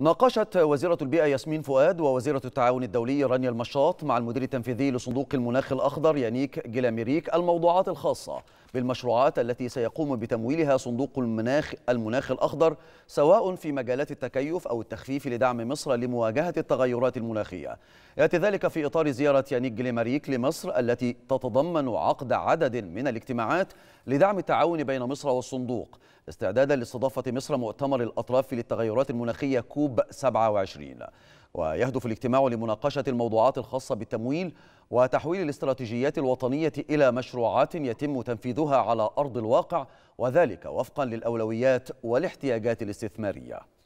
ناقشت وزيرة البيئة ياسمين فؤاد ووزيرة التعاون الدولي رانيا المشاط مع المدير التنفيذي لصندوق المناخ الأخضر يانيك جلاميريك الموضوعات الخاصة بالمشروعات التي سيقوم بتمويلها صندوق المناخ المناخ الأخضر سواء في مجالات التكيف أو التخفيف لدعم مصر لمواجهة التغيرات المناخية يأتي ذلك في إطار زيارة يانيك جليماريك لمصر التي تتضمن عقد عدد من الاجتماعات لدعم التعاون بين مصر والصندوق استعدادا لاستضافة مصر مؤتمر الأطراف للتغيرات المناخية كوب 27 ويهدف الاجتماع لمناقشة الموضوعات الخاصة بالتمويل وتحويل الاستراتيجيات الوطنية إلى مشروعات يتم تنفيذها على أرض الواقع وذلك وفقا للأولويات والاحتياجات الاستثمارية